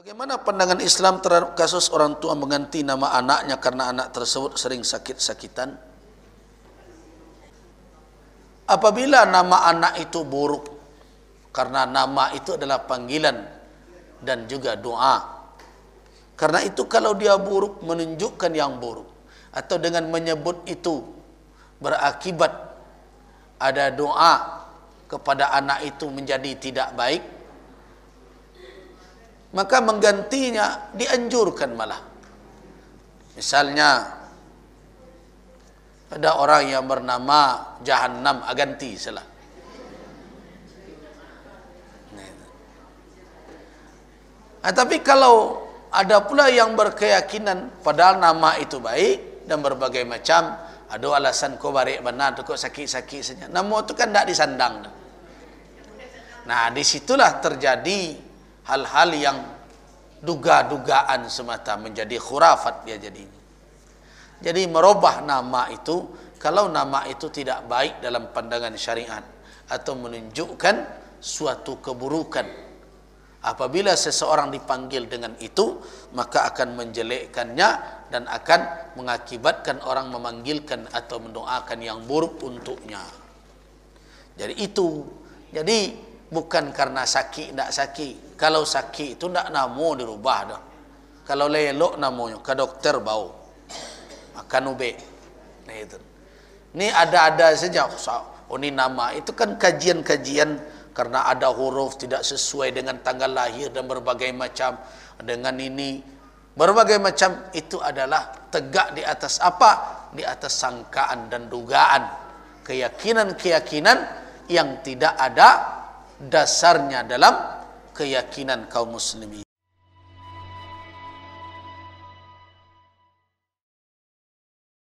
Bagaimana pandangan Islam terhadap kasus orang tua mengganti nama anaknya karena anak tersebut sering sakit-sakitan? Apabila nama anak itu buruk, karena nama itu adalah panggilan dan juga doa. Karena itu kalau dia buruk menunjukkan yang buruk atau dengan menyebut itu berakibat ada doa kepada anak itu menjadi tidak baik maka menggantinya dianjurkan malah. Misalnya ada orang yang bernama Jahannam Aganti salah. Nah, tapi kalau ada pula yang berkeyakinan padahal nama itu baik dan berbagai macam ada alasan kau barik benar tu kau sakit-sakit saja. Nama itu kan tak disandang. Nah, disitulah terjadi hal-hal yang duga-dugaan semata menjadi khurafat dia jadinya. Jadi merubah nama itu kalau nama itu tidak baik dalam pandangan syariat atau menunjukkan suatu keburukan. Apabila seseorang dipanggil dengan itu, maka akan menjelekkannya dan akan mengakibatkan orang memanggilkan atau mendoakan yang buruk untuknya. Jadi itu. Jadi bukan karena sakit tak sakit kalau sakit itu tak nama dirubah dah kalau lelok namanya ke dokter bau makan ube nah itu ada-ada saja oh ini nama itu kan kajian-kajian karena ada huruf tidak sesuai dengan tanggal lahir dan berbagai macam dengan ini berbagai macam itu adalah tegak di atas apa di atas sangkaan dan dugaan keyakinan-keyakinan yang tidak ada dasarnya dalam keyakinan kaum muslimin.